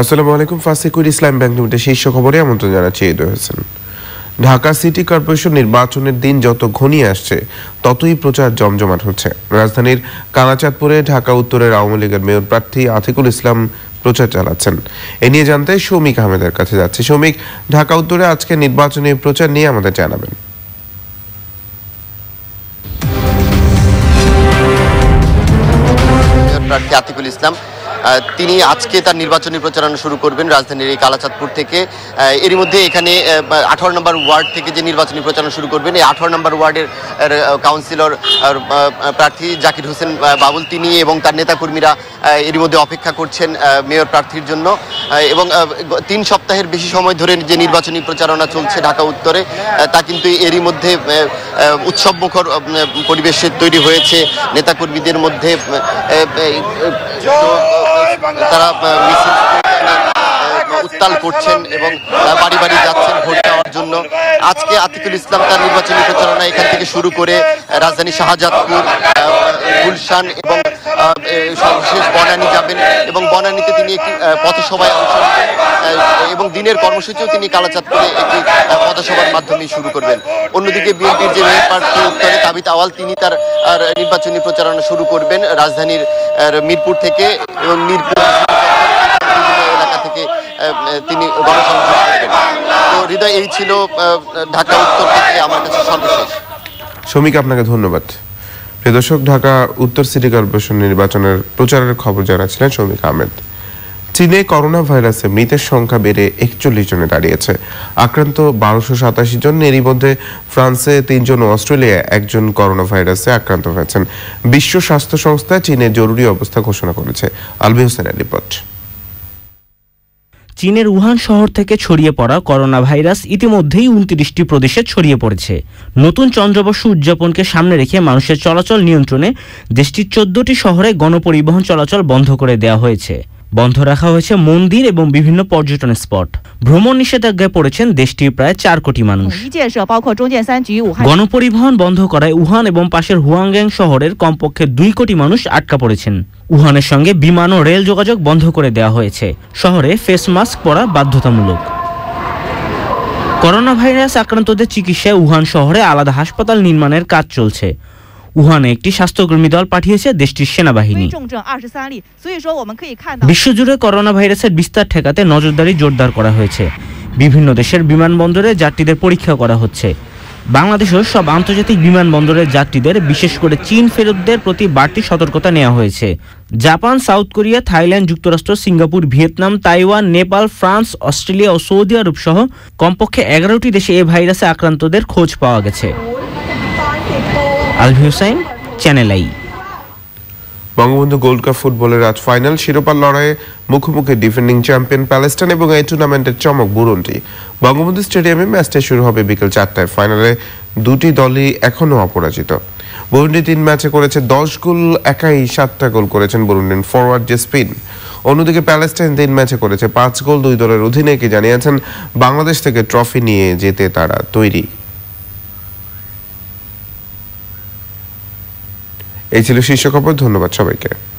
আসসালামু আলাইকুম ইসলাম bank limited শীর্ষ খবরে আমন্ত্রণ জানাচ্ছি ঈদ হোসেন ঢাকা সিটি কর্পোরেশন নির্বাচনের দিন যত ঘনিয়ে আসছে ততই প্রচার জমজমাট হচ্ছে রাজধানীর কানাচাঁদপুরে ঢাকা উত্তরের আওয়ামী লীগের মেয়র প্রার্থী আতিকুল ইসলাম প্রচার চালাচ্ছেন এ নিয়ে জানতে শৌমিক আহমেদের কাছে যাচ্ছে শৌমিক ঢাকা উত্তরে আজকে নির্বাচনী প্রচার নিয়ে আমাদের জানাবেন প্রার্থী আতিকুল ইসলাম তিনি আজকে তার নির্বাচনী প্রচারণা শুরু করবেন রাজধানীর এই কালাচাঁদপুর থেকে এরই মধ্যে এখানে আঠারো নম্বর ওয়ার্ড থেকে যে নির্বাচনী প্রচারণা শুরু করবেন এই আঠারো নম্বর ওয়ার্ডের কাউন্সিলর প্রার্থী জাকির হোসেন বাবুল তিনি এবং তার নেতাকর্মীরা এরই মধ্যে অপেক্ষা করছেন মেয়র প্রার্থীর জন্য এবং তিন সপ্তাহের বেশি সময় ধরে যে নির্বাচনী প্রচারণা চলছে ঢাকা উত্তরে তা কিন্তু এরই মধ্যে উৎসবমুখর পরিবেশের তৈরি হয়েছে নেতাকর্মীদের মধ্যে তারা মিছিল উত্তাল করছেন এবং বাড়ি বাড়ি যাচ্ছেন ভোট দেওয়ার জন্য আজকে আতিকুল ইসলাম তার নির্বাচনী প্রচারণা এখান থেকে শুরু করে রাজধানী শাহজাদপুর গুলশান এবং সর্বশেষ বনানী যাবেন এবং বনানীতে তিনি একটি পথসভায় অংশ এবং দিনের কর্মসূচিও তিনি কালাচাঁদ করে একটি পথসভার মাধ্যমে শুরু করবেন অন্যদিকে বিএনপির যে মেয়র প্রার্থী উত্তরে তাবিত আওয়াল তিনি তার নির্বাচনী প্রচারণা শুরু করবেন রাজধানীর মিরপুর থেকে এবং মিরপুর এলাকা থেকে তিনি গণসংযোগ করবেন তো হৃদয় এই ছিল ঢাকা উত্তর থেকে আমার কাছে সর্বশেষ শ্রমিক আপনাকে ধন্যবাদ প্রিয় দর্শক ঢাকা উত্তর সিটি কর্পোরেশন নির্বাচনের প্রচারের খবর জানাচ্ছিলেন শৌমিক আহমেদ চীনে করোনা ভাইরাসে মৃতের সংখ্যা বেড়ে একচল্লিশ জনে দাঁড়িয়েছে আক্রান্ত বারোশো সাতাশি জন এরই মধ্যে ফ্রান্সে তিনজন ও অস্ট্রেলিয়ায় একজন করোনা ভাইরাসে আক্রান্ত হয়েছেন বিশ্ব স্বাস্থ্য সংস্থা চীনে জরুরি অবস্থা ঘোষণা করেছে আলবি হোসেনের রিপোর্ট চীনের উহান শহর থেকে ছড়িয়ে পড়া করোনা ভাইরাস ইতিমধ্যেই উনত্রিশটি প্রদেশে ছড়িয়ে পড়েছে নতুন চন্দ্রবর্ষ উদযাপনকে সামনে রেখে মানুষের চলাচল নিয়ন্ত্রণে দেশটির চোদ্দটি শহরে গণপরিবহন চলাচল বন্ধ করে দেওয়া হয়েছে বন্ধ রাখা হয়েছে মন্দির এবং বিভিন্ন পর্যটন স্পট ভ্রমণ নিষেধাজ্ঞায় পড়েছেন দেশটির প্রায় চার কোটি মানুষ গণপরিবহন বন্ধ করায় উহান এবং পাশের হুয়াংগ্যাং শহরের কমপক্ষে দুই কোটি মানুষ আটকা পড়েছেন উহানের সঙ্গে বিমান ও রেল যোগাযোগ বন্ধ করে দেওয়া হয়েছে শহরে ফেস মাস্ক পরা বাধ্যতামূলক করোনা ভাইরাস আক্রান্তদের চিকিৎসায় উহান শহরে আলাদা হাসপাতাল নির্মাণের কাজ চলছে উহানে একটি স্বাস্থ্যকর্মী দল পাঠিয়েছে দেশটির সেনাবাহিনী বিশ্বজুড়ে করোনা ভাইরাসের বিস্তার ঠেকাতে নজরদারি জোরদার করা হয়েছে বিভিন্ন দেশের বিমানবন্দরে যাত্রীদের পরীক্ষা করা হচ্ছে বাংলাদেশের সব আন্তর্জাতিক বিমানবন্দরের যাত্রীদের বিশেষ করে চীন ফেরতদের প্রতি বাড়তি সতর্কতা নেওয়া হয়েছে জাপান সাউথ কোরিয়া থাইল্যান্ড যুক্তরাষ্ট্র Singapore Vietnam Taiwan Nepal France Australia ও সৌদি আরব সহ কমপক্ষে এগারোটি দেশে এ ভাইরাসে আক্রান্তদের খোঁজ পাওয়া গেছে Alvi Hussain channel i Bangabandhu gold cup ফুটবলের আজ ফাইনাল শিরোপার লড়াইয়ে মুখোমুখি ডিফেন্ডিং চ্যাম্পিয়ন প্যালেস্টাইন এবং এই টুর্নামেন্টের চমক বুরুন্ডি বঙ্গবন্ধু স্টেডিয়ামে ম্যাচটা শুরু হবে বিকেল চারটায় ফাইনালে দুটি দলই এখনও অপরাজিত বরুন্ডি তিন ম্যাচে করেছে দশ গোল একাই সাতটা গোল করেছেন বরুন্ডিন ফরওয়ার্ড যে স্পিন অন্যদিকে প্যালেস্টাইন তিন ম্যাচে করেছে পাঁচ গোল দুই দলের অধিনায়কে জানিয়েছেন বাংলাদেশ থেকে ট্রফি নিয়ে যেতে তারা তৈরি এই ছিল শীর্ষ খবর ধন্যবাদ সবাইকে